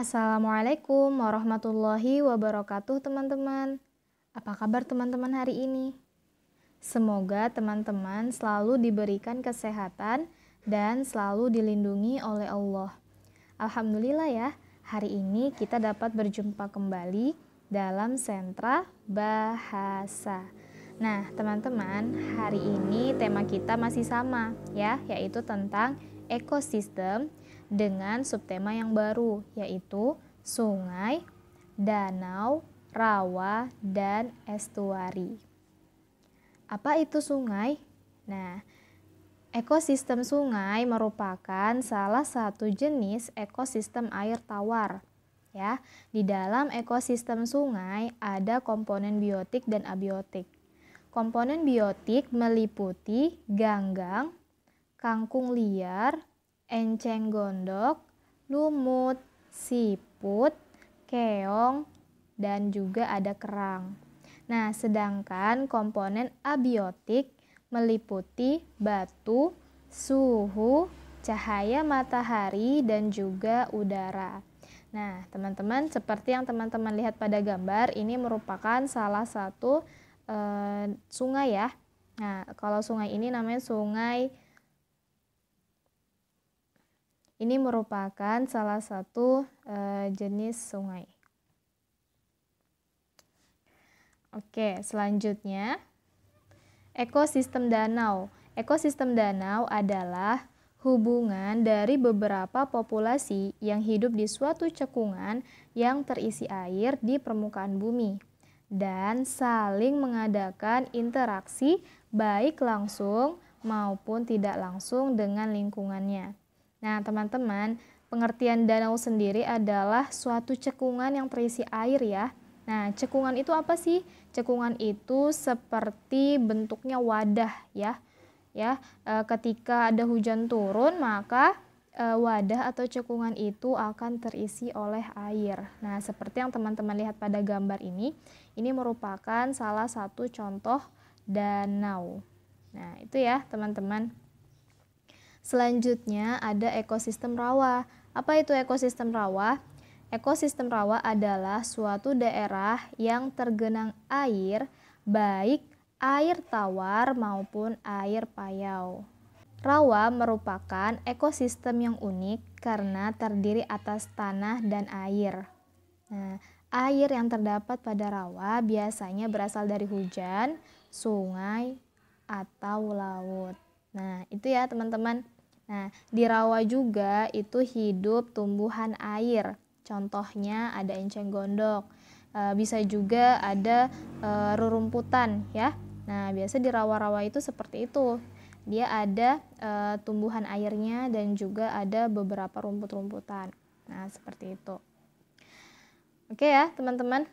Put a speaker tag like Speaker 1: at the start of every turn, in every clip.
Speaker 1: Assalamualaikum warahmatullahi wabarakatuh teman-teman. Apa kabar teman-teman hari ini? Semoga teman-teman selalu diberikan kesehatan dan selalu dilindungi oleh Allah. Alhamdulillah ya, hari ini kita dapat berjumpa kembali dalam sentra bahasa. Nah, teman-teman, hari ini tema kita masih sama ya, yaitu tentang ekosistem dengan subtema yang baru yaitu sungai, danau, rawa, dan estuari. Apa itu sungai? Nah, ekosistem sungai merupakan salah satu jenis ekosistem air tawar. Ya, di dalam ekosistem sungai ada komponen biotik dan abiotik. Komponen biotik meliputi ganggang, kangkung liar, enceng gondok, lumut, siput, keong, dan juga ada kerang. Nah, sedangkan komponen abiotik meliputi batu, suhu, cahaya matahari, dan juga udara. Nah, teman-teman, seperti yang teman-teman lihat pada gambar, ini merupakan salah satu e, sungai ya. Nah, kalau sungai ini namanya sungai ini merupakan salah satu e, jenis sungai. Oke, selanjutnya ekosistem danau. Ekosistem danau adalah hubungan dari beberapa populasi yang hidup di suatu cekungan yang terisi air di permukaan bumi dan saling mengadakan interaksi baik langsung maupun tidak langsung dengan lingkungannya. Nah, teman-teman, pengertian danau sendiri adalah suatu cekungan yang terisi air ya. Nah, cekungan itu apa sih? Cekungan itu seperti bentuknya wadah ya. Ya, e, ketika ada hujan turun maka e, wadah atau cekungan itu akan terisi oleh air. Nah, seperti yang teman-teman lihat pada gambar ini, ini merupakan salah satu contoh danau. Nah, itu ya, teman-teman. Selanjutnya ada ekosistem rawa. Apa itu ekosistem rawa? Ekosistem rawa adalah suatu daerah yang tergenang air, baik air tawar maupun air payau. Rawa merupakan ekosistem yang unik karena terdiri atas tanah dan air. Nah, air yang terdapat pada rawa biasanya berasal dari hujan, sungai, atau laut. Nah, itu ya teman-teman. Nah, di rawa juga itu hidup tumbuhan air. Contohnya ada enceng gondok. E, bisa juga ada e, rerumputan ya. Nah, biasa di rawa-rawa itu seperti itu. Dia ada e, tumbuhan airnya dan juga ada beberapa rumput-rumputan. Nah, seperti itu. Oke ya, teman-teman.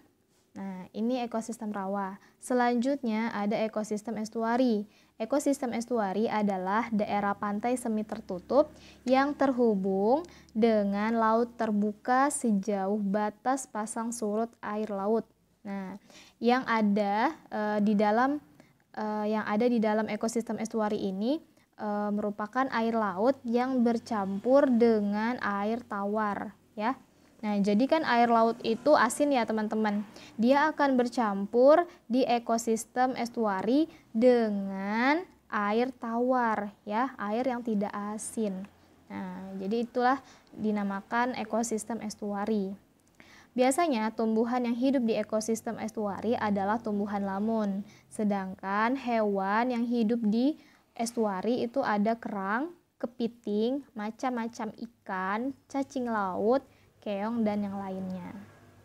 Speaker 1: Nah, ini ekosistem rawa. Selanjutnya ada ekosistem estuari. Ekosistem estuari adalah daerah pantai semi tertutup yang terhubung dengan laut terbuka sejauh batas pasang surut air laut. Nah, yang ada e, di dalam e, yang ada di dalam ekosistem estuari ini e, merupakan air laut yang bercampur dengan air tawar, ya. Nah, jadi kan air laut itu asin ya teman-teman. Dia akan bercampur di ekosistem estuari dengan air tawar ya, air yang tidak asin. Nah, jadi itulah dinamakan ekosistem estuari. Biasanya tumbuhan yang hidup di ekosistem estuari adalah tumbuhan lamun. Sedangkan hewan yang hidup di estuari itu ada kerang, kepiting, macam-macam ikan, cacing laut, keong, dan yang lainnya.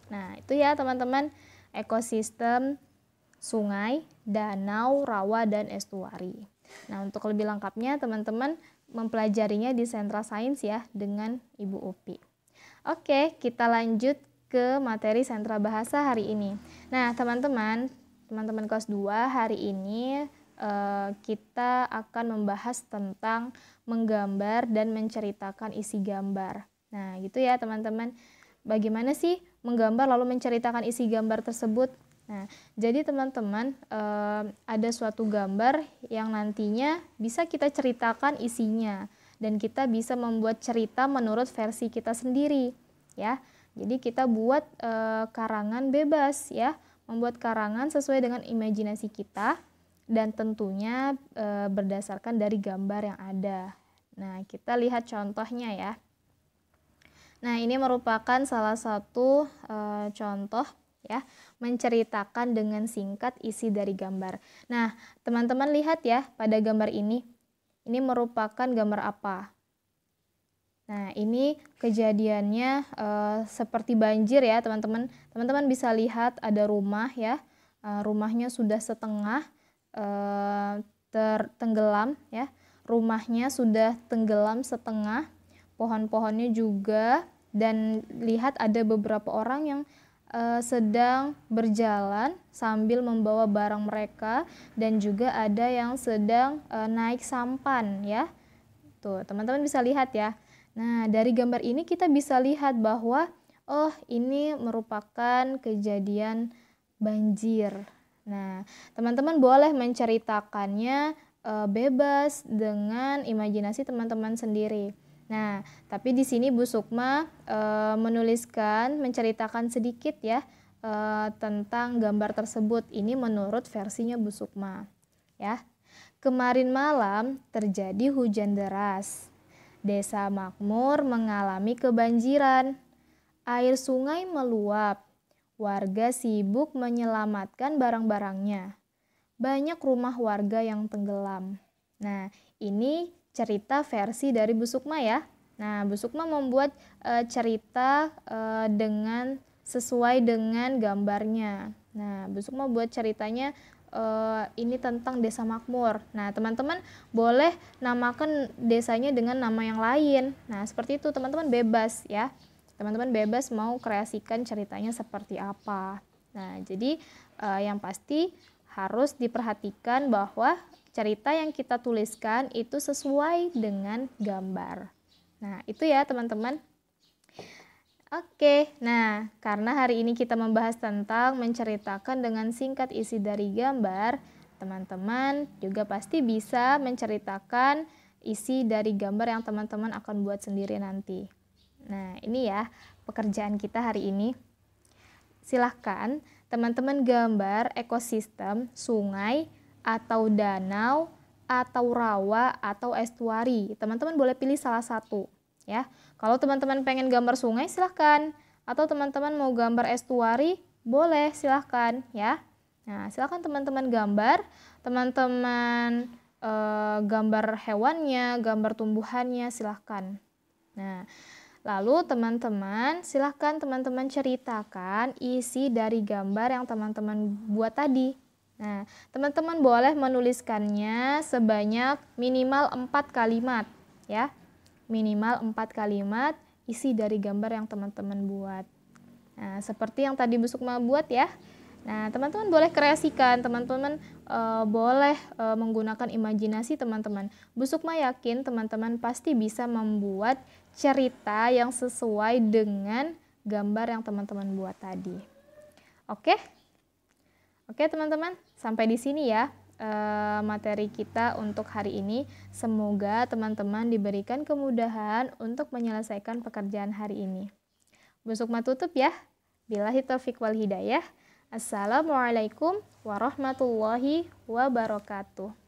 Speaker 1: Nah, itu ya teman-teman ekosistem sungai, danau, rawa, dan estuari. Nah, untuk lebih lengkapnya teman-teman mempelajarinya di sentra sains ya dengan Ibu Upi. Oke, kita lanjut ke materi sentra bahasa hari ini. Nah, teman-teman, teman-teman kelas 2 hari ini eh, kita akan membahas tentang menggambar dan menceritakan isi gambar. Nah, gitu ya teman-teman. Bagaimana sih menggambar lalu menceritakan isi gambar tersebut? Nah, jadi teman-teman ada suatu gambar yang nantinya bisa kita ceritakan isinya dan kita bisa membuat cerita menurut versi kita sendiri, ya. Jadi kita buat eh, karangan bebas, ya, membuat karangan sesuai dengan imajinasi kita dan tentunya eh, berdasarkan dari gambar yang ada. Nah, kita lihat contohnya ya. Nah, ini merupakan salah satu e, contoh ya, menceritakan dengan singkat isi dari gambar. Nah, teman-teman lihat ya pada gambar ini. Ini merupakan gambar apa? Nah, ini kejadiannya e, seperti banjir ya, teman-teman. Teman-teman bisa lihat ada rumah ya. E, rumahnya sudah setengah e, ter tenggelam ya. Rumahnya sudah tenggelam setengah pohon-pohonnya juga dan lihat ada beberapa orang yang uh, sedang berjalan sambil membawa barang mereka dan juga ada yang sedang uh, naik sampan ya. Tuh, teman-teman bisa lihat ya. Nah, dari gambar ini kita bisa lihat bahwa oh, ini merupakan kejadian banjir. Nah, teman-teman boleh menceritakannya eh, bebas dengan imajinasi teman-teman sendiri. Nah, tapi di sini Bu Sukma e, menuliskan, menceritakan sedikit ya e, tentang gambar tersebut. Ini menurut versinya Bu Sukma. Ya, kemarin malam terjadi hujan deras. Desa Makmur mengalami kebanjiran. Air sungai meluap. Warga sibuk menyelamatkan barang-barangnya. Banyak rumah warga yang tenggelam. Nah, ini cerita versi dari Bu Sukma ya. Nah, Bu Sukma membuat uh, cerita uh, dengan sesuai dengan gambarnya. Nah, Bu Sukma buat ceritanya uh, ini tentang Desa Makmur. Nah, teman-teman boleh namakan desanya dengan nama yang lain. Nah, seperti itu teman-teman bebas ya. Teman-teman bebas mau kreasikan ceritanya seperti apa. Nah, jadi uh, yang pasti harus diperhatikan bahwa cerita yang kita tuliskan itu sesuai dengan gambar. Nah, itu ya teman-teman. Oke, nah karena hari ini kita membahas tentang menceritakan dengan singkat isi dari gambar, teman-teman juga pasti bisa menceritakan isi dari gambar yang teman-teman akan buat sendiri nanti. Nah, ini ya pekerjaan kita hari ini. Silahkan teman-teman gambar ekosistem sungai, atau danau, atau rawa, atau estuari. Teman-teman boleh pilih salah satu. ya. Kalau teman-teman pengen gambar sungai, silahkan. Atau teman-teman mau gambar estuari, boleh, silahkan. Ya. Nah, silahkan teman-teman gambar. Teman-teman e, gambar hewannya, gambar tumbuhannya, silahkan. Nah, Lalu teman-teman silahkan teman-teman ceritakan isi dari gambar yang teman-teman buat tadi. Nah, teman-teman boleh menuliskannya sebanyak minimal empat kalimat ya. Minimal empat kalimat isi dari gambar yang teman-teman buat. Nah, seperti yang tadi busuk mau buat ya. Nah, teman-teman boleh kreasikan, teman-teman e, boleh e, menggunakan imajinasi teman-teman. busukma yakin teman-teman pasti bisa membuat cerita yang sesuai dengan gambar yang teman-teman buat tadi. Oke? Oke teman-teman, sampai di sini ya eh, materi kita untuk hari ini. Semoga teman-teman diberikan kemudahan untuk menyelesaikan pekerjaan hari ini. Besok tutup ya. Bila taufik wal hidayah. Assalamualaikum warahmatullahi wabarakatuh.